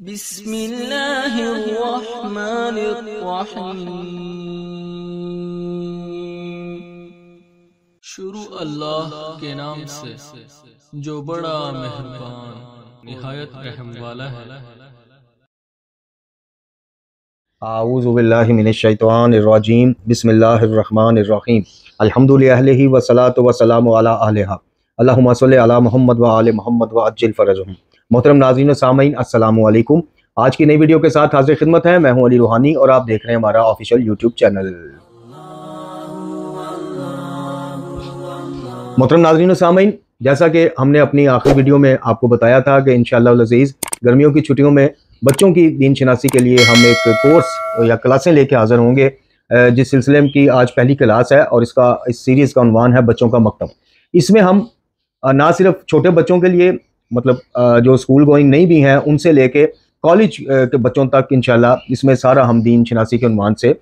بسم الله الرحمن الرحيم शुरू अल्लाह के नाम से जो बड़ा मेहरबान निहायत रहम वाला है आऊज़बिल्लिमिनशैतवानरजीम बसमीम अलहमदिल्ला वसलात वसलाम अला अल्लाह सल अला मोहम्मद व आल मोहम्मद व अज्जिल फ़रजहम मोहतरम नाजीन सामीन असलकुम आज की नई वीडियो के साथ हाजिर खिदमत है मैं हूँ अली रूहानी और आप देख रहे हैं हमारा ऑफिशियल यूट्यूब चैनल मोहतरम नाजरीन सामीन जैसा कि हमने अपनी आखिरी वीडियो में आपको बताया था कि इन शजीज़ गर्मियों की छुट्टियों में बच्चों की दीन शनासी के लिए हम एक कोर्स या क्लासें लेके हाजिर होंगे जिस सिलसिले की आज पहली क्लास है और इसका इस सीरीज़ का अनवान है बच्चों का मकतब इसमें हम ना सिर्फ छोटे बच्चों के लिए मतलब जो स्कूल गोइंग नहीं भी हैं उनसे लेके कॉलेज के बच्चों तक इन इसमें सारा हम दीन शनासी के अनुमान से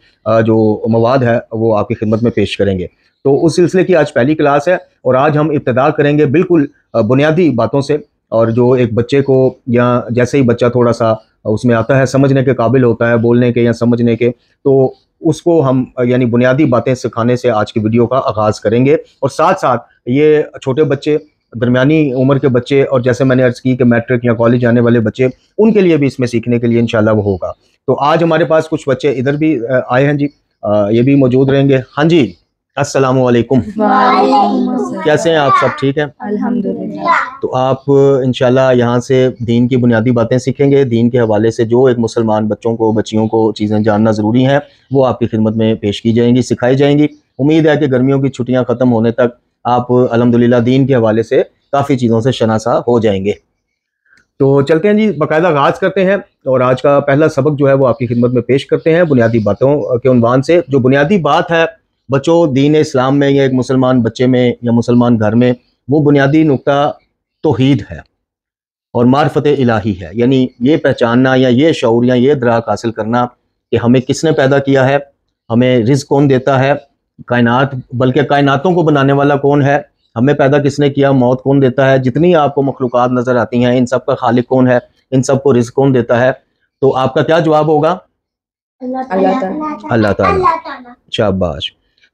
जो मवाद है वो आपकी खिदमत में पेश करेंगे तो उस सिलसिले की आज पहली क्लास है और आज हम इब्तदा करेंगे बिल्कुल बुनियादी बातों से और जो एक बच्चे को या जैसे ही बच्चा थोड़ा सा उसमें आता है समझने के काबिल होता है बोलने के या समझने के तो उसको हम यानी बुनियादी बातें सिखाने से आज की वीडियो का आगाज़ करेंगे और साथ साथ ये छोटे बच्चे दरमियानी उम्र के बच्चे और जैसे मैंने अर्ज़ की कि मैट्रिक या कॉलेज आने वाले बच्चे उनके लिए भी इसमें सीखने के लिए इन वो होगा तो आज हमारे पास कुछ बच्चे इधर भी आए हैं जी ये भी मौजूद रहेंगे हाँ जी असलम कैसे हैं आप सब ठीक हैं तो आप इनशाला यहाँ से दीन की बुनियादी बातें सीखेंगे दीन के हवाले से जो एक मुसलमान बच्चों को बच्चियों को चीज़ें जानना ज़रूरी हैं वो आपकी खिदमत में पेश की जाएंगी सिखाई जाएंगी उम्मीद है कि गर्मियों की छुट्टियाँ ख़त्म होने तक आप अलहमदिल्ला दीन के हवाले से काफ़ी चीज़ों से शनासा हो जाएंगे तो चलते हैं जी बाकायदा आगाज़ करते हैं और आज का पहला सबक जो है वो आपकी खिदमत में पेश करते हैं बुनियादी बातों के उनवान से जो बुनियादी बात है बच्चों दीन इस्लाम में या एक मुसलमान बच्चे में या मुसलमान घर में वो बुनियादी नुकता तोहद है और मार्फत इलाही है यानी ये पहचानना या ये शौर या ये द्राक हासिल करना कि हमें किसने पैदा किया है हमें रिज कौन देता है कायनात बल्कि कायनातों को बनाने वाला कौन है हमें पैदा किसने किया मौत कौन देता है जितनी आपको मखलूक नज़र आती हैं इन सब का खालिक कौन है इन सब को रिज कौन देता है तो आपका क्या जवाब होगा अल्लाह ताला शाबाश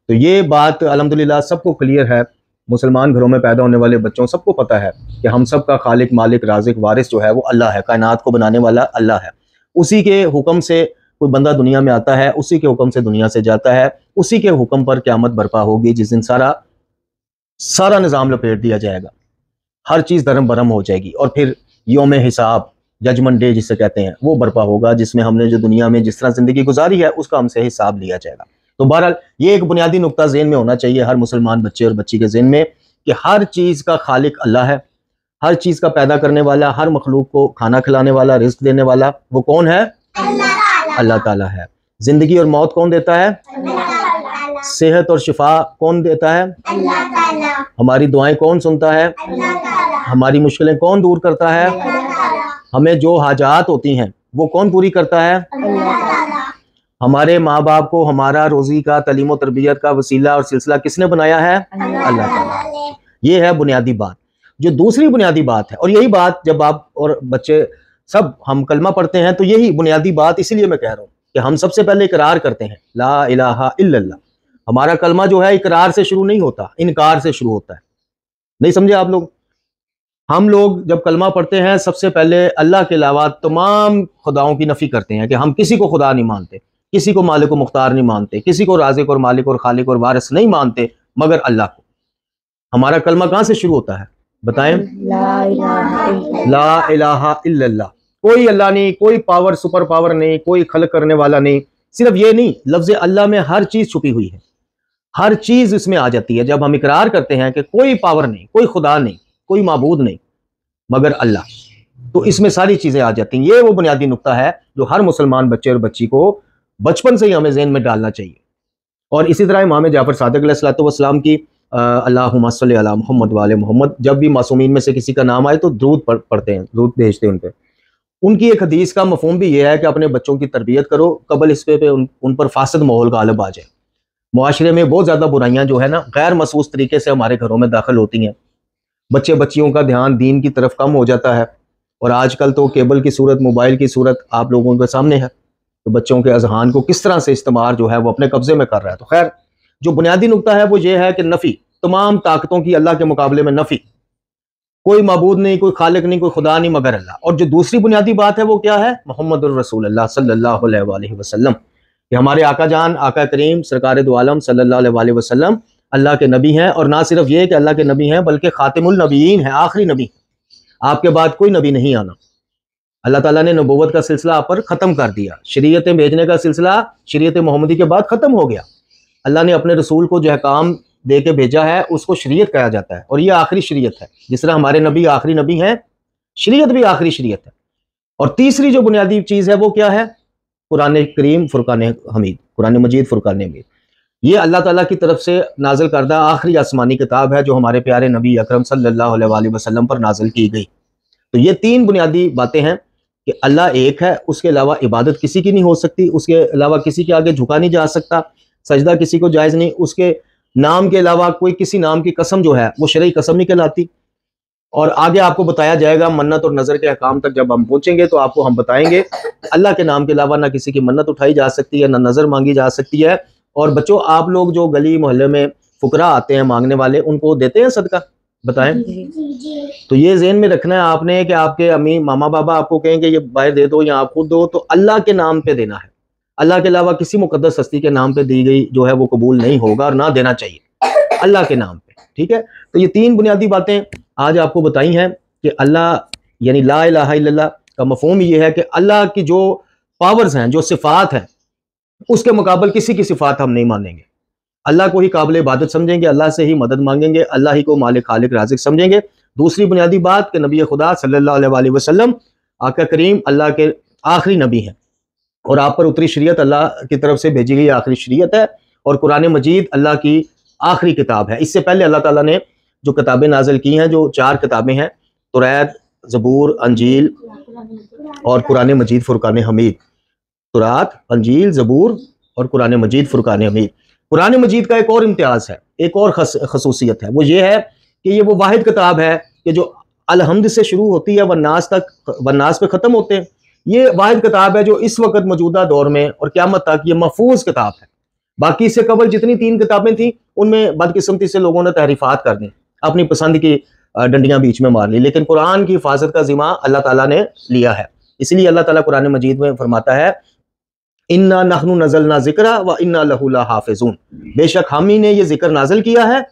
तो ये बात अलहमदिल्ला सबको क्लियर है मुसलमान घरों में पैदा होने वाले बच्चों सबको पता है कि हम सब का खालिक मालिक राजिक वारिस जो है वो अल्लाह है कायनात को बनाने वाला अल्लाह है उसी के हुक्म से कोई बंदा दुनिया में आता है उसी के हुक्म से दुनिया से जाता है उसी के हुक्म पर क्यामत बर्पा होगी जिस दिन सारा सारा निज़ाम लपेट दिया जाएगा हर चीज़ धर्म भरम हो जाएगी और फिर योम हिसाब जजमेंट डे जिसे कहते हैं वो बर्पा होगा जिसमें हमने जो दुनिया में जिस तरह ज़िंदगी गुजारी है उसका हमसे हिसाब लिया जाएगा तो बहरहाल ये एक बुनियादी नुकता जेन में होना चाहिए हर मुसलमान बच्चे और बच्ची के जेन में कि हर चीज़ का खालिक अल्लाह है हर चीज़ का पैदा करने वाला हर मखलूक को खाना खिलाने वाला रिस्क देने वाला वो कौन है अल्लाह ताला है ज़िंदगी और मौत कौन देता है सेहत और शिफा कौन देता है हमारी दुआएं कौन सुनता है हमारी मुश्किलें कौन दूर करता है हमें जो हाजात होती हैं वो कौन पूरी करता है हमारे माँ बाप को हमारा रोज़ी का तलीम तरबियत का वसीला और सिलसिला किसने बनाया है अल्लाह ताला ये है बुनियादी बात जो दूसरी बुनियादी बात है और यही बात जब आप और बच्चे सब हम कलमा पढ़ते हैं तो यही बुनियादी बात इसीलिए मैं कह रहा हूँ कि हम सबसे पहले इकरार करते हैं ला इलाहा इल्लल्लाह हमारा कलमा जो है इकरार से शुरू नहीं होता इनकार से शुरू होता है नहीं समझे आप लोग हम लोग जब कलमा पढ़ते हैं सबसे पहले अल्लाह के अलावा तमाम खुदाओं की नफ़ी करते हैं कि हम किसी को खुदा नहीं मानते किसी को मालिक और मुख्तार नहीं मानते किसी को राजिक और मालिक और खालिक और वारस नहीं मानते मगर अल्लाह को हमारा कलमा कहाँ से शुरू होता है बताएं ला इलाहा इल्लल्लाह कोई अल्लाह नहीं कोई पावर सुपर पावर नहीं कोई खल करने वाला नहीं सिर्फ ये नहीं लफ्ज अल्लाह में हर चीज छुपी हुई है हर चीज इसमें आ जाती है जब हम इकरार करते हैं कि कोई पावर नहीं कोई खुदा नहीं कोई मबूद नहीं मगर अल्लाह तो इसमें सारी चीजें आ जाती हैं ये वो बुनियादी नुकता है जो हर मुसलमान बच्चे और बच्ची को बचपन से ही हमें जहन में डालना चाहिए और इसी तरह इमाम जाफर सादक सलाम की अल्लाह मोहम्मद वाले मोहम्मद जब भी मासूमिन में से किसी का नाम आए तो दूध पढ़ पढ़ते हैं दूध भेजते हैं उन पर उनकी एक हदीस का मफहम भी यह है कि अपने बच्चों की तरबियत करो कबल इस पे, पे उन, उन पर फासद माहौल गालब आ जाए माशरे में बहुत ज़्यादा बुराइयाँ जो है ना गैर मसूस तरीके से हमारे घरों में दाखिल होती हैं बच्चे बच्चियों का ध्यान दीन की तरफ कम हो जाता है और आजकल तो केबल की सूरत मोबाइल की सूरत आप लोगों के सामने है तो बच्चों के अजहान को किस तरह से इस्तेमाल जो है वो अपने कब्जे में कर रहा है तो खैर जो बुनियादी नुकता है वो ये है कि नफ़ी तमाम ताकतों की अल्लाह के मुकाबले में नफ़ी कोई मबूद नहीं कोई खालिक नहीं कोई खुदा नहीं मगर अल्लाह और जो दूसरी बुनियादी बात है वो क्या है मोहम्मद रसूल अल्लाह सल्लल्लाहु अलैहि वसल्लम ये हमारे आका जान आका करीम सरकार दो आलम सल्लल्लाहु अलैहि वसल्लम अल्लाह के नबी हैं और ना सिर्फ ये कि अल्लाह के नबी हैं बल्कि ख़ातिमुल नबीन आखिरी नबी आपके बाद कोई नबी नहीं आना अल्लाह ताला ने नबूवत का सिलसिला आप पर ख़त्म कर दिया शरीयतें भेजने का सिलसिला शरीयत मोहम्मदी के बाद ख़त्म हो गया अल्लाह ने अपने रसूल को जो है काम दे के भेजा है उसको शरीयत कहा जाता है और ये आखिरी शरीयत है जिस तरह हमारे नबी आखिरी नबी हैं शरीयत भी आखिरी शरीयत है और तीसरी जो बुनियादी चीज़ है वो क्या है कुरान करीम फुरकान हमीद कुरान मजीद फुरकान हमीद ये अल्लाह ताला की तरफ से नाजिल करदा आखिरी आसमानी किताब है जो हमारे प्यारे नबी अक्रम सल्लल्लाहु पर नाजिल की गई तो ये तीन बुनियादी बातें हैं कि अल्लाह एक है उसके अलावा इबादत किसी की नहीं हो सकती उसके अलावा किसी के आगे झुका नहीं जा सकता सजदा किसी को जायज़ नहीं उसके नाम के अलावा कोई किसी नाम की कसम जो है वो शरा कसम नहीं कहलाती और आगे आपको बताया जाएगा मन्नत और नज़र के अहकाम तक जब हम पहुंचेंगे तो आपको हम बताएंगे अल्लाह के नाम के अलावा ना किसी की मन्नत उठाई जा सकती है ना नज़र मांगी जा सकती है और बच्चों आप लोग जो गली मोहल्ले में फुकरा आते हैं मांगने वाले उनको देते हैं सदका बताएं तो ये जेन में रखना है आपने कि आपके अम्मी मामा बाबा आपको कहेंगे ये बाहर दे दो या आप खुद दो तो अल्लाह के नाम पे देना है अल्लाह के अलावा किसी मुकदस हस्ती के नाम पर दी गई जो है वो कबूल नहीं होगा और ना देना चाहिए अल्लाह के नाम पर ठीक है तो ये तीन बुनियादी बातें आज आपको बताई हैं कि अल्लाह यानी ला इला का मफहम यह है कि अल्लाह की जो पावर्स हैं जो सिफात हैं उसके मुकाबल किसी की सिफात हम नहीं मानेंगे अल्लाह को ही काबिल इबादत समझेंगे अल्लाह से ही मदद मांगेंगे अल्लाह ही को मालिक खालिक राजिक समझेंगे दूसरी बुनियादी बात कि नबी खुदा सल्ला वसलम आका करीम अल्लाह के आखिरी नबी हैं और आप पर उतरी शरीयत अल्लाह की तरफ से भेजी गई आखिरी शरीयत है और कुरान मजीद अल्लाह की आखिरी किताब है इससे पहले अल्लाह ताला ने जो किताबें नाजिल की हैं जो चार किताबें हैं तुरैत जबूर अंजील और कुरान मजीद फुरकान हमीद तुरात अंजील जबूर और कुरान मजीद फुरकान हमीद कुरान मजीद का एक और इम्तियाज़ है एक और खसूसियत है वो ये है कि ये वो वाद किताब है कि जो अलहमद से शुरू होती है वन्नास तक वन्नास पे ख़त्म होते हैं ये वाद किताब है जो इस वक्त मौजूदा दौर में और क्यामत तक ये महफूज किताब है बाकी इससे कबल जितनी तीन किताबें थी उनमें बदकिस्मती से लोगों ने तहरीफात कर दी अपनी पसंद की डंडियां बीच में मार ली लेकिन कुरान की हिफाजत का जिम्मा अल्लाह ताला ने लिया है इसलिए अल्लाह ताला कुरान मजीद में फरमाता है इन्ना नखनु नजल ना जिक्र व इन्ना लहूला हाफिजून बेशक हम ही ने यह जिक्र नाजल किया है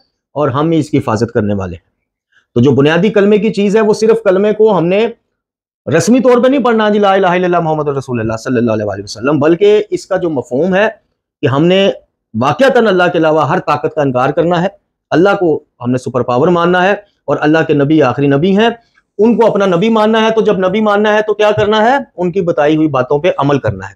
और हम ही इसकी हिफाजत करने वाले हैं तो जो बुनियादी कलमे की चीज़ है वो सिर्फ कलमे को हमने रस्मी तौर पर नहीं पढ़ना जी ला मोहम्मद रसूल बल्कि इसका जो मफहम है कि हमने वाक़ता अल्लाह के अलावा हर ताकत का इनकार करना है अल्लाह को हमने सुपर पावर मानना है और अल्लाह के नबी आखिरी नबी हैं उनको अपना नबी मानना है तो जब नबी मानना है तो क्या करना है उनकी बताई हुई बातों पर अमल करना है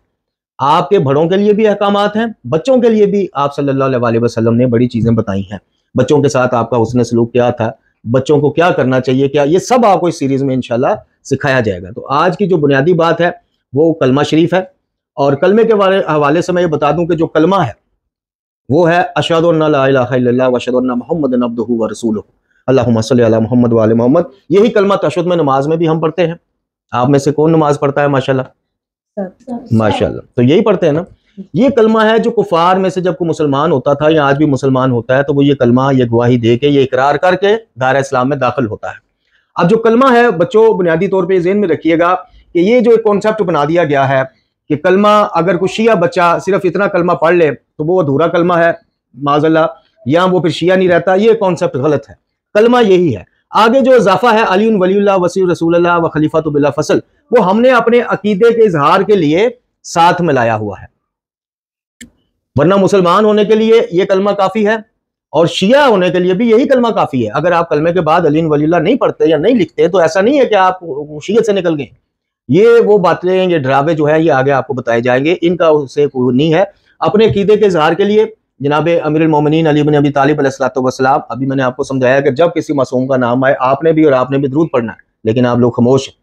आपके बड़ों के लिए भी अहकाम हैं बच्चों के लिए भी आप सल्ला वसलम ने बड़ी चीज़ें बताई हैं बच्चों के साथ आपका उसने सलूक क्या था बच्चों को क्या करना चाहिए क्या ये सब आपको इस सीरीज़ में इनशाला सिखाया जाएगा तो आज की जो बुनियादी बात है वो कलमा शरीफ है और कलमे के हवाले से मैं ये बता दूं कि जो कलमा है वो है अशद वशद मोहम्मद नब्दू व रसूल अल्लाह मोहम्मद वाल मोहम्मद यही कलमा तशद में नमाज में भी हम पढ़ते हैं आप में से कौन नमाज पढ़ता है माशा माशा तो यही पढ़ते हैं ना ये कलमा है जो कुफार में से जब को मुसलमान होता था या आज भी मुसलमान होता है तो वो ये कलमा ये गवाही दे के ये इकरार करके दार इस्लाम में दाखिल होता है अब जो कलमा है बच्चों बुनियादी तौर पर जेन में रखिएगा कि ये जो एक कॉन्सेप्ट बना दिया गया है कि कलमा अगर कोई शिया बच्चा सिर्फ इतना कलमा पढ़ ले तो वो अधूरा कलमा है माजल्ला या वो फिर शिया नहीं रहता ये कॉन्सेप्ट गलत है कलमा यही है आगे जो इजाफा है अली वली वसी रसूल व खलीफा बिल्ला फसल वो हमने अपने अकीदे के इजहार के लिए साथ में लाया हुआ है वरना मुसलमान होने के लिए ये कलमा काफ़ी है और शिया होने के लिए भी यही कलमा काफ़ी है अगर आप कलमे के बाद अलीन वलीला नहीं पढ़ते या नहीं लिखते तो ऐसा नहीं है कि आप शीयत से निकल गए ये वो बातें ये ड्रावे जो है ये आगे आपको बताए जाएंगे इनका उससे कोई नहीं है अपने कीदे के इजहार के लिए जनाब अमीर मोमिन अली बन अभी तालिब वसलाम अभी मैंने आपको समझाया कि जब किसी मासूम का नाम आए आपने भी और आपने भी द्रूद पढ़ना है लेकिन आप लोग खामोश हैं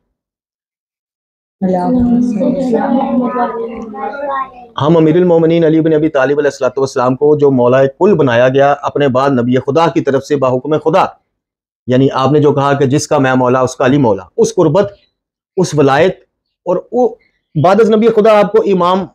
हम अमीर मोमिन अली बिन अबी तालिब असलातम को जो मौलाए कुल बनाया गया अपने बाद नबी खुदा की तरफ से बाहुकम खुदा यानी आपने जो कहा कि जिसका मैं मौला उसका अली मौला उस गुरबत उस वलायत और बाद नबी खुदा आपको इमाम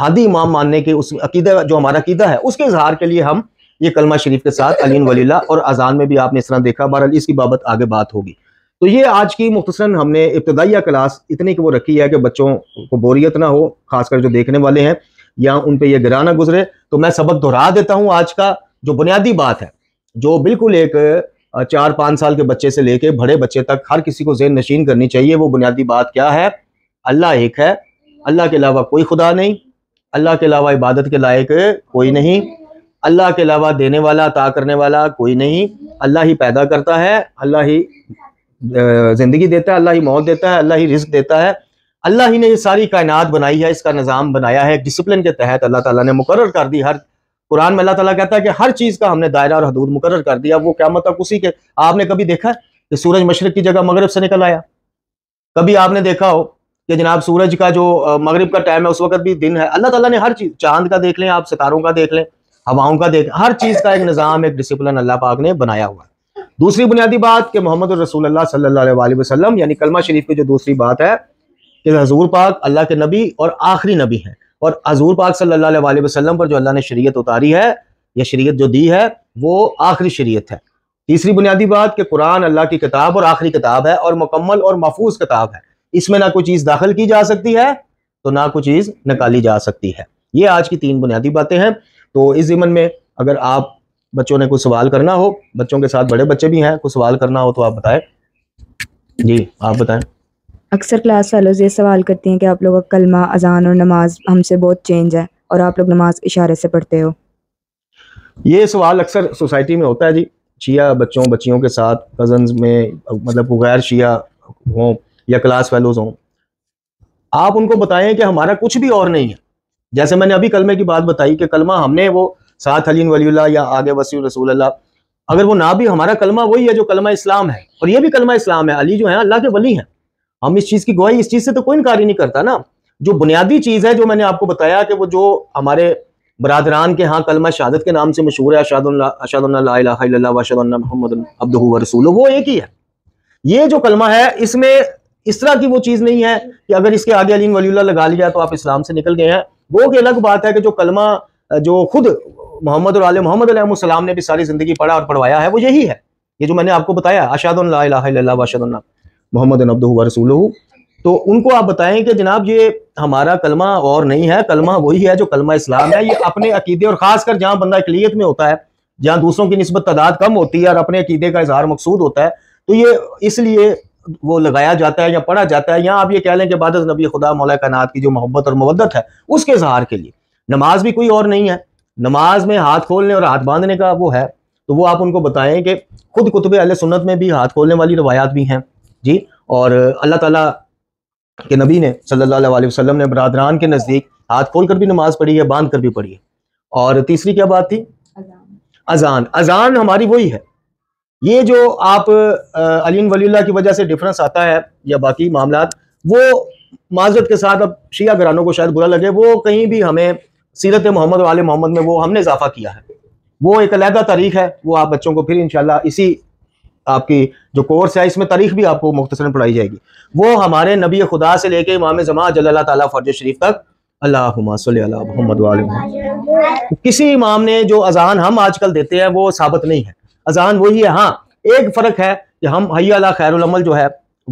हादी इमाम मानने के उस अकीदा जो हमारा अकीदा है उसके इजहार के लिए हम ये कलमा शरीफ के साथ अलीन वलीला और अजान में भी आपने इस तरह देखा बहरअली इसकी बाबत आगे बात होगी तो ये आज की मुख्तसन हमने इब्तदाई क्लास इतनी कि वो रखी है कि बच्चों को बोरियत ना हो खासकर जो देखने वाले हैं या उन पर यह गिराना ना गुजरे तो मैं सबक दोहरा देता हूँ आज का जो बुनियादी बात है जो बिल्कुल एक चार पाँच साल के बच्चे से लेके बड़े बच्चे तक हर किसी को जेन नशीन करनी चाहिए वो बुनियादी बात क्या है अल्लाह एक है अल्लाह के अलावा कोई खुदा नहीं अल्लाह के अलावा इबादत के लायक कोई नहीं अल्लाह के अलावा देने वाला अता करने वाला कोई नहीं अल्लाह ही पैदा करता है अल्लाह ही ज़िंदगी देता है अल्लाह ही मौत देता है अल्लाह ही रिस्क देता है अल्लाह ही ने यह सारी कायनात बनाई है इसका निज़ाम बनाया है डिसिप्लिन के तहत अल्लाह ताला ने मुकर कर दी हर कुरान में अल्लाह ताला कहता है कि हर चीज़ का हमने दायरा और हदूद मुकर कर दिया वो क्या मतलब उसी के आपने कभी देखा कि सूरज मशरक की जगह मगरब से निकल आया कभी आपने देखा हो कि जनाब सूरज का जो मगरब का टाइम है उस वक्त भी दिन है अल्लाह तला ने हर चीज़ चांद का देख लें आप सितारों का देख लें हवाओं का देख हर चीज़ का एक निज़ाम एक डिसिप्लिन अल्लाह पाक ने बनाया हुआ है दूसरी बुनियादी बात कि मोहम्मद रसूल सल्लाम यानी कलमा शरीफ की जो दूसरी बात है कि हजूर पाक अल्लाह के नबी और आखिरी नबी हैं और हजूर पाक सल्ला वसलम पर जो अल्लाह ने शरीय उतारी है या शरीय जो दी है वो आखिरी शरीय है तीसरी बुनियादी बात कि कुरान अल्लाह की किताब और आखिरी किताब है और मुकम्मल और महफूज किताब है इसमें ना कोई चीज़ दाखिल की जा सकती है तो ना कोई चीज़ निकाली जा सकती है ये आज की तीन बुनियादी बातें हैं तो इस जमन में अगर आप बच्चों ने कुछ सवाल करना हो बच्चों के साथ बड़े बच्चे भी हैं कुछ सवाल करना हो तो आप बताएं जी आप बताएं अक्सर क्लास वालों से सवाल करती हैं कि आप लोग का कलमा अजान और नमाज हमसे बहुत चेंज है और आप लोग नमाज इशारे से पढ़ते हो ये सवाल अक्सर सोसाइटी में होता है जी शिया बच्चों बच्चियों के साथ कजन में मतलब गैर शिया हों या क्लास फेलोज हों आप उनको बताएं कि हमारा कुछ भी और नहीं है जैसे मैंने अभी कलमे की बात बताई कि कलमा हमने वो साथ अलीन वलीला या आगे वसी रसूल अल्लाह अगर वो ना भी हमारा कलमा वही है जो कलमा इस्लाम है और ये भी कलमा इस्लाम है अली जो है अल्लाह के वली हैं हम इस चीज़ की गवाही इस चीज़ से तो कोई इनकार ही नहीं करता ना जो बुनियादी चीज़ है जो मैंने आपको बताया कि वो जो हमारे बरदरान के यहाँ कलमा शहादत के नाम से मशहूर है अशाद मोहम्मद अब्द रसूल वो एक ही है ये जो कलमा है इसमें इस तरह की वो चीज़ नहीं है कि अगर इसके आगे अलीन वली लगा लिया तो आप इस्लाम से निकल गए हैं वो एक अलग बात है कि जो कलमा जो खुद मोहम्मद और आले मोहम्मद सलाम ने भी सारी जिंदगी पढ़ा और पढ़वाया है वो यही है ये जो मैंने आपको बताया अशाद अशाद मोहम्मद अब्दू रसूल तो उनको आप बताएं कि जनाब ये हमारा कलमा और नहीं है कलमा वही है जो कलमा इस्लाम है ये अपने अकीदे और खासकर जहां बंदा अकलीत में होता है जहां दूसरों की नस्बत तादाद कम होती है और अपने अकीदे का इजहार मकसूद होता है तो ये इसलिए वो लगाया जाता है या पढ़ा जाता है या आप ये कह लें कि बाद नबी खुदा मौला कायनात की जो मोहब्बत और मवदत है उसके इजहार के लिए नमाज भी कोई और नहीं है नमाज में हाथ खोलने और हाथ बांधने का वो है तो वो आप उनको बताएं कि खुद कुतब अल सुन्नत में भी हाथ खोलने वाली रवायात भी हैं जी और अल्लाह ताला के नबी ने सल्लल्लाहु अलैहि वसल्लम ने बरदरान के नज़दीक हाथ खोल कर भी नमाज पढ़ी है बांध कर भी पढ़ी है और तीसरी क्या बात थी अजान अजान हमारी वही है ये जो आप अलीन वली की वजह से डिफरेंस आता है या बाकी मामला वो माजरत के साथ अब शिया घरानों को शायद बुरा लगे वो कहीं भी हमें सीरत मोहम्मद वाले मोहम्मद में वो हमने इजाफा किया है वो एक अलहदा तारीख है वो आप बच्चों को फिर इन इसी आपकी जो कोर्स है इसमें तारीख भी आपको मुख्तसर पढ़ाई जाएगी वो हमारे नबी खुदा से लेके इमाम जमा जल्ला तला फर्ज शरीफ तक अल्लाह मोहम्मद किसी इमाम ने जो अजान हम आजकल देते हैं वो साबित नहीं है अजान वही है हाँ एक फ़र्क है कि हम हया खैरमल जो है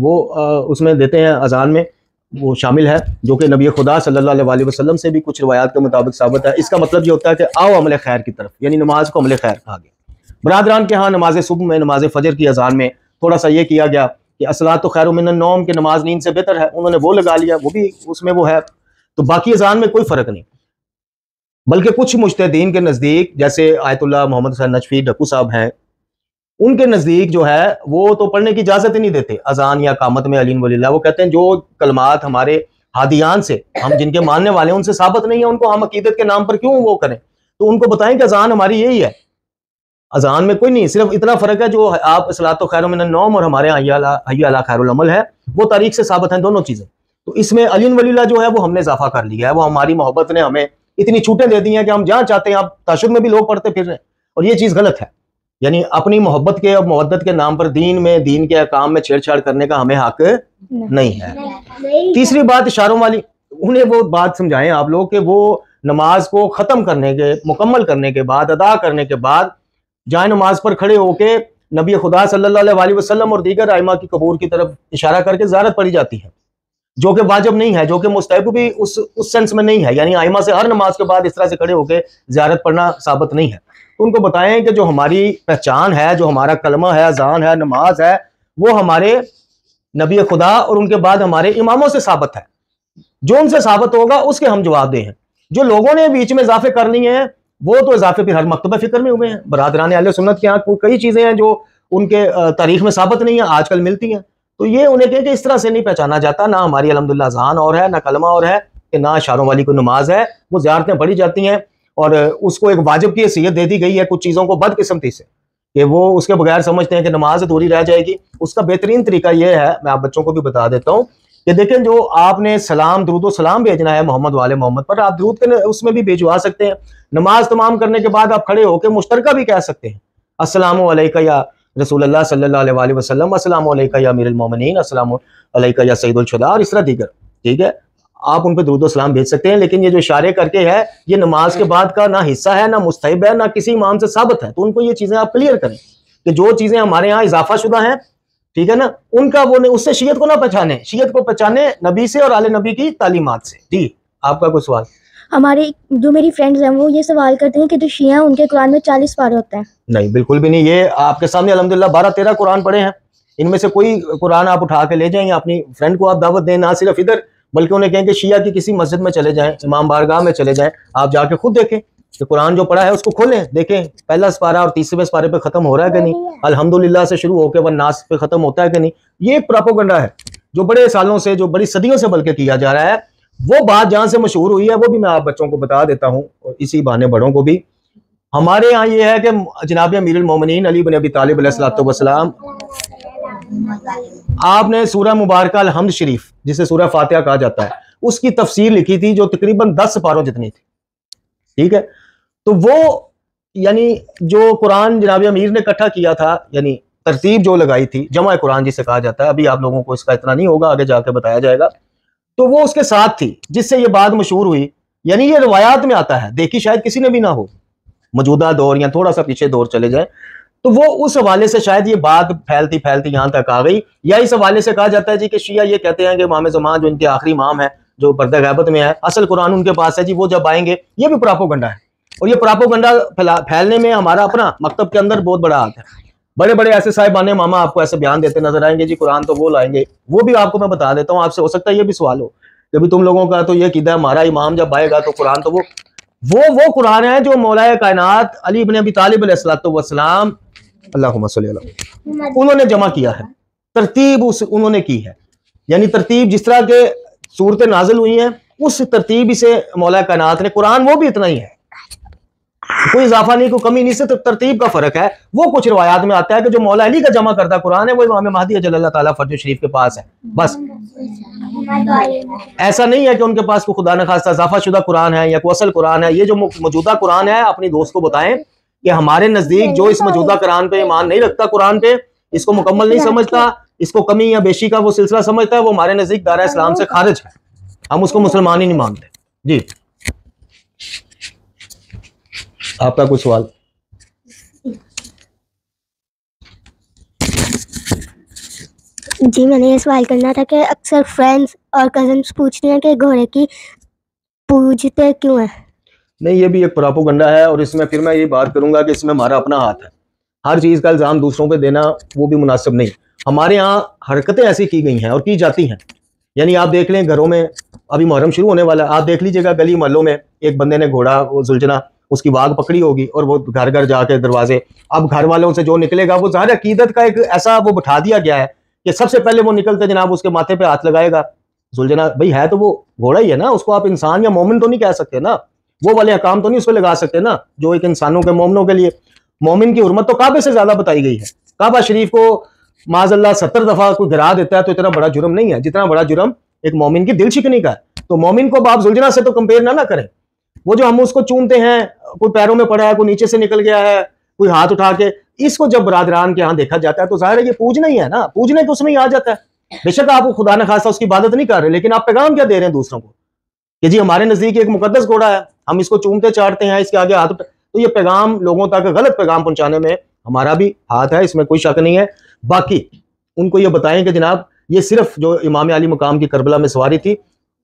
वो आ, उसमें देते हैं अजान में वो शामिल है जो कि नबी खुदा सल्ला वसलम से भी कुछ रवायात के मुताबिक साबित है इसका मतलब ये होता है कि आओ अमल खैर की तरफ यानी नमाज को अमल खैर कहा गया बरदरान के यहाँ नमाज सुबह में नमाज फजर की अजान में थोड़ा सा ये किया गया कि असला तो खैर उमिन नौम के नमाज नींद से बेहतर है उन्होंने वो लगा लिया वो भी उसमें वो है तो बाकी अजान में कोई फ़र्क नहीं बल्कि कुछ मुश्तदीन के नज़दीक जैसे आयतुल्ला मोहम्मद हसन नजफी डकू साहब हैं उनके नज़दीक जो है वो तो पढ़ने की इजाज़त ही नहीं देते अजान या कामत में अलीन वलीला वो कहते हैं जो कलमात हमारे हादियान से हम जिनके मानने वाले हैं उनसे साबित नहीं है उनको हम अकीदत के नाम पर क्यों वो करें तो उनको बताएं कि अजान हमारी यही है अजान में कोई नहीं सिर्फ इतना फ़र्क है जो आप असलात खैर नौम और हमारे हयाला खैरमल है वो तारीख से साबित हैं दोनों चीज़ें तो इसमें अलीन वलीला जो है वो हमने इजाफा कर लिया है वो हमारी मोहब्बत ने हमें इतनी छूटें दे दी हैं कि हम जहाँ चाहते हैं आप ताशुब में भी लोग पढ़ते फिर रहे और ये चीज़ गलत है यानी अपनी मोहब्बत के और मोहब्बत के नाम पर दीन में दीन के काम में छेड़छाड़ करने का हमें हक नहीं है तीसरी बात इशारों वाली उन्हें वो बात समझाएं आप लोग कि वो नमाज को ख़त्म करने के मुकम्मल करने के बाद अदा करने के बाद जाए नमाज पर खड़े होके नबी खुदा सल्लल्लाहु अलैहि वसल्लम और दीगर आयमा की कबूर की तरफ इशारा करके ज़ारत पड़ी जाती है जो कि वाजब नहीं है जो कि मुस्तैब भी उस उस सेंस में नहीं है यानी आयमा से हर नमाज के बाद इस तरह से खड़े होकर ज्यारत पढ़ना साबित नहीं है तो उनको बताएं कि जो हमारी पहचान है जो हमारा कलमा है अजान है नमाज है वो हमारे नबी खुदा और उनके बाद हमारे इमामों से साबित है जो उनसे साबित होगा उसके हम जवाब दे हैं जो लोगों ने बीच में इजाफे कर लिए हैं वो तो इजाफे फिर हर मकतबा फिक्र में हुए हैं बरदरान आल सुन्नत के यहाँ कई चीज़ें हैं जो उनके तारीख में साबित नहीं है आजकल मिलती हैं तो ये उन्हें कहें कि इस तरह से नहीं पहचाना जाता ना हमारी अलहमदिल्ला जहान और है ना कलमा और है कि ना इशारों वाली को नमाज है वो ज्यारतें पढ़ी जाती हैं और उसको एक वाजिब की हैसियत दे दी गई है कुछ चीज़ों को बदकिस्मती से कि वो उसके बगैर समझते हैं कि नमाज अधूरी रह जाएगी उसका बेहतरीन तरीका यह है मैं आप बच्चों को भी बता देता हूँ कि देखें जो आपने सलाम द्रुद सलाम भेजना है मोहम्मद वाले मोहम्मद पर आप द्रुद के उसमें भी भेजवा सकते हैं नमाज तमाम करने के बाद आप खड़े होकर मुश्तरका भी कह सकते हैं असलम या रसूल सल्ला वसलम असलम या मीरमोमिन असलम या सईदुलशदा और इस तरह दीगर ठीक है आप उन पर दूर सलाम भेज सकते हैं लेकिन ये जो इशारे करके है ये नमाज के बाद का ना हिस्सा है ना मुस्तब है ना किसी इमाम से साबित है तो उनको ये चीज़ें आप क्लियर करें कि जो चीज़ें हमारे यहाँ इजाफा शुदा है ठीक है ना उनका वो नहीं उससे शीयत को ना पहचाने शीयत को पहचाने नबी से और आले नबी की तालीमत से जी आपका कोई सवाल हमारे जो मेरी फ्रेंड्स हैं वो ये सवाल करते हैं कि जो शिया उनके कुरान में चालीस पारे होते हैं नहीं बिल्कुल भी नहीं ये आपके सामने अलहमदिल्ला बारह तेरह कुरान पड़े हैं इनमें से कोई कुरान आप उठा के ले जाए या अपनी फ्रेंड को आप दावत दें ना सिर्फ इधर बल्कि उन्हें कहें कि शिया की किसी मस्जिद में चले जाएं इमाम बारगाह में चले जाएं आप जाके खुद देखें कि कुरान जो पढ़ा है उसको खोलें देखें पहला पारा और तीसरे पारे पे खत्म हो रहा है कि नहीं अल्हम्दुलिल्लाह से शुरू होकर वन नास पे खत्म होता है कि नहीं ये प्रोपोगंडा है जो बड़े सालों से जो बड़ी सदियों से बल्कि किया जा रहा है वो बात जहाँ से मशहूर हुई है वो भी मैं आप बच्चों को बता देता हूँ इसी बहाने बड़ों को भी हमारे यहाँ ये है कि जनाब अमीर अली बिन अबी तालिब वसलाम आपने सूर्य मुबारक अलहमद शरीफ जिसे सूर्य फातिहा कहा जाता है उसकी तफसीर लिखी थी जो तकरीबन दस पारों जितनी थी ठीक है तो वो यानी जो कुरान जनाब अमीर ने इकट्ठा किया था यानी तरतीब जो लगाई थी जमा कुरान जिसे कहा जाता है अभी आप लोगों को इसका इतना नहीं होगा आगे जाके बताया जाएगा तो वो उसके साथ थी जिससे ये बात मशहूर हुई यानी ये रवायात में आता है देखी शायद किसी ने भी ना हो मौजूदा दौर या थोड़ा सा पीछे दौर चले जाए तो वो उस हवाले से शायद ये बात फैलती फैलती यहां तक आ गई या इस हवाले से कहा जाता है जी कि शिया ये कहते हैं कि मामे जमान जो इनके आखिरी माम है जो पर्दा गैबत में है असल कुरान उनके पास है जी वो जब आएंगे ये भी प्रापोगंडा है और ये प्रापोगंडा फैलने में हमारा अपना मकतब के अंदर बहुत बड़ा हाथ है बड़े बड़े ऐसे साहिबान मामा आपको ऐसे बयान देते नजर आएंगे जी कुरान तो वो लाएंगे वो भी आपको मैं बता देता हूँ आपसे हो सकता है ये भी सवाल हो कभी तुम लोगों का तो ये किदा हमारा इमाम जब आएगा तो कुरान तो वो वो वो कुरान है जो मौलाए कायनात अली इबन अबी तालिब वसलाम अल्लाह उन्होंने जमा किया है तरतीब उस उन्होंने की है यानी तरतीब जिस तरह के सूरत नाजिल हुई हैं उस तरतीब से मौला कायनात ने कुरान वो भी इतना ही है कोई इजाफा नहीं कोई कमी नहीं सिर्फ तरतीब का फर्क है वो कुछ रवायात में आता है कि जो मौला अली का जमा करता कुरान है वो इमाम महदी जल्ला फर्ज शरीफ के पास है बस ऐसा नहीं है कि उनके पास कोई खुदा न खास्ता इजाफा शुदा कुरान है या कोई असल कुरान है ये जो मौजूदा कुरान है अपनी दोस्त को बताएं कि हमारे नजदीक जो इस मौजूदा कुरान पे ईमान नहीं रखता कुरान पे इसको मुकम्मल नहीं समझता इसको कमी या बेशी का वो सिलसिला समझता है वो हमारे नजदीक दारा हाँ, इस्लाम से तो खारिज है हम उसको मुसलमान ही नहीं मानते जी आपका कुछ सवाल जी मैंने ये सवाल करना था कि अक्सर फ्रेंड्स और कजन पूछते हैं कि घोड़े की पूजते क्यों है नहीं ये भी एक गंडा है और इसमें फिर मैं ये बात करूंगा कि इसमें हमारा अपना हाथ है हर चीज़ का इल्ज़ाम दूसरों पे देना वो भी मुनासिब नहीं हमारे यहाँ हरकतें ऐसी की गई हैं और की जाती हैं यानी आप देख लें घरों में अभी मुहर्रम शुरू होने वाला आप देख लीजिएगा गली मोहल्लों में एक बंदे ने घोड़ा सुलझना उसकी बाघ पकड़ी होगी और वो घर घर जाके दरवाजे अब घर वालों से जो निकलेगा वो ज़ाहिर अकीदत का एक ऐसा वो बैठा दिया गया है कि सबसे पहले वो निकलते जनाब उसके माथे पे हाथ लगाएगा जुलझना भाई है तो वो घोड़ा ही है ना उसको आप इंसान या मोमिन तो नहीं कह सकते ना वो वाले अकाम तो नहीं उस पर लगा सकते ना जो एक इंसानों के मोमनों के लिए मोमिन की हरमत तो काबे से ज्यादा बताई गई है काबा शरीफ को माजल्ला सत्तर दफा कोई गिरा देता है तो इतना बड़ा जुर्म नहीं है जितना बड़ा जुर्म एक मोमिन की दिल शिकनी का है तो मोमिन को आप जुलझना से तो कंपेयर ना ना करें वो जो हम उसको चूमते हैं कोई पैरों में पड़ा है कोई नीचे से निकल गया है कोई हाथ उठा के इसको जब बरादरान के यहाँ देखा जाता है तो जाहिर है ये पूजना ही है ना पूजने तो उसमें ही आ जाता है बेशक आप खुदा न खासा उसकी इबादत नहीं कर रहे लेकिन आप पैगाम क्या दे रहे हैं दूसरों को कि जी हमारे नजदीक एक मुकदस घोड़ा है हम इसको चूमते चाटते हैं इसके आगे हाथ तो ये पैगाम लोगों तक गलत पैगाम पहुंचाने में हमारा भी हाथ है इसमें कोई शक नहीं है बाकी उनको ये बताएं कि जनाब ये सिर्फ जो इमाम अली मुकाम की करबला में सवारी थी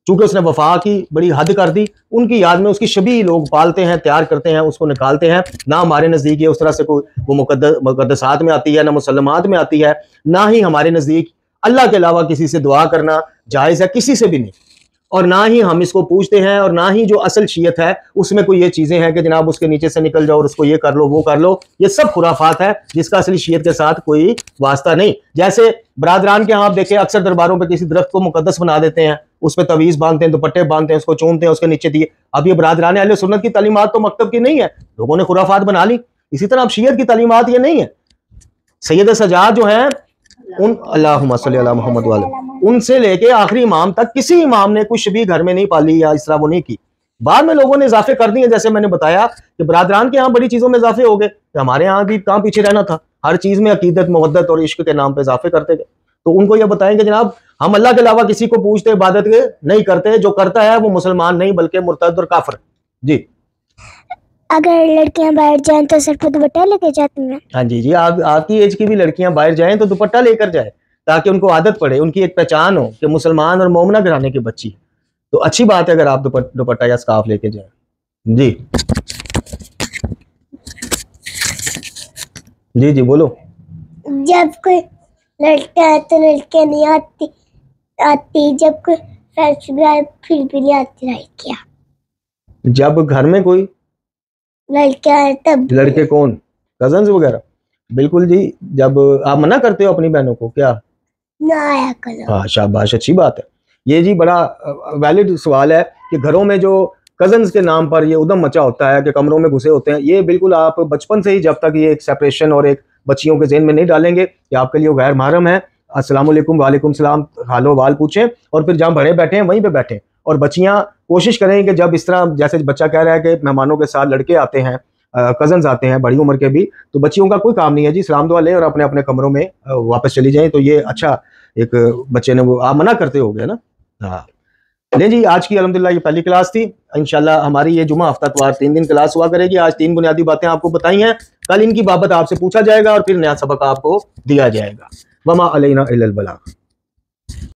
चूंकि उसने वफा की बड़ी हद कर दी उनकी याद में उसकी छबी लोग पालते हैं तैयार करते हैं उसको निकालते हैं ना हमारे नज़दीक ये उस तरह से कोई वो मुकदस मुकदसात में आती है ना मुसलमान में आती है ना ही हमारे नज़दीक अल्लाह के अलावा किसी से दुआ करना जायज़ है किसी से भी नहीं और ना ही हम इसको पूछते हैं और ना ही जो असल शीयत है उसमें कोई ये चीज़ें हैं कि जनाब उसके नीचे से निकल जाओ और उसको ये कर लो वो कर लो ये सब खुराफात है जिसका असली शीयत के साथ कोई वास्ता नहीं जैसे बरदरान के यहाँ आप देखें अक्सर दरबारों पर किसी दरख्त को मुकदस बना देते हैं उस पर तवीज़ बांधते हैं दुपट्टे बांधते हैं उसको चूमते हैं उसके नीचे दिए अब ये बरदरान अल सुन्नत की तलीमत तो मकतब की नहीं है लोगों ने खुराफात बना ली इसी तरह अब शीयत की तलीमत ये नहीं है सैयद सजाद जो हैं उन मोहम्मद वाले उनसे लेके आखिरी इमाम तक किसी इमाम ने कुछ भी घर में नहीं पाली या इस तरह वो नहीं की बाद में लोगों ने इजाफे कर दिए जैसे मैंने बताया कि बरादरान के यहाँ बड़ी चीज़ों में इजाफे हो गए तो हमारे यहाँ भी कहाँ पीछे रहना था हर चीज़ में अकीदत मुहदत और इश्क के नाम पर इजाफे करते गए तो उनको यह बताएंगे जनाब हम अल्लाह के अलावा किसी को पूछते इबादत नहीं करते जो करता है वो मुसलमान नहीं बल्कि मुर्तद और काफर जी अगर लड़कियां बाहर जाएं तो सिर्फ दुपट्टा लेके जाती हैं हाँ जी जी आप आपकी एज की भी लड़कियां बाहर जाएं तो दुपट्टा लेकर जाए ताकि उनको आदत पड़े उनकी एक पहचान हो कि मुसलमान और मोमना घराने की बच्ची तो अच्छी बात है अगर आप दुपट्टा या स्काफ लेके जाए जी जी जी बोलो जब कोई लड़का है तो लड़के नहीं आती आती जब कोई फिर भी नहीं आती लड़कियाँ जब घर में कोई लड़का है तब लड़के कौन कजन वगैरह बिल्कुल जी जब आप मना करते हो अपनी बहनों को क्या हाँ शाबाश अच्छी बात है ये जी बड़ा वैलिड सवाल है कि घरों में जो कजन के नाम पर ये उदम मचा होता है कि कमरों में घुसे होते हैं ये बिल्कुल आप बचपन से ही जब तक ये एक सेपरेशन और एक बच्चियों के जेन में नहीं डालेंगे ये आपके लिए गैर महरम है असलम वालेकुम सलाम हालो वाल पूछें और फिर जहाँ भरे बैठे हैं वहीं पर बैठें और बच्चियाँ कोशिश करें कि जब इस तरह जैसे बच्चा कह रहा है कि मेहमानों के साथ लड़के आते हैं कज़न्स आते हैं बड़ी उम्र के भी तो बच्चियों का कोई काम नहीं है जी सलाम दुआ लें और अपने अपने कमरों में वापस चली जाएं तो ये अच्छा एक बच्चे ने वो आप मना करते हो गए ना हाँ नहीं जी आज की अलहमदिल्ला ये पहली क्लास थी इनशाला हमारी ये जुमा हफ्तावार तो तीन दिन क्लास हुआ करेगी आज तीन बुनियादी बातें आपको बताई हैं कल इनकी बाबत आपसे पूछा जाएगा और फिर नया सबक आपको दिया जाएगा वमा अलैना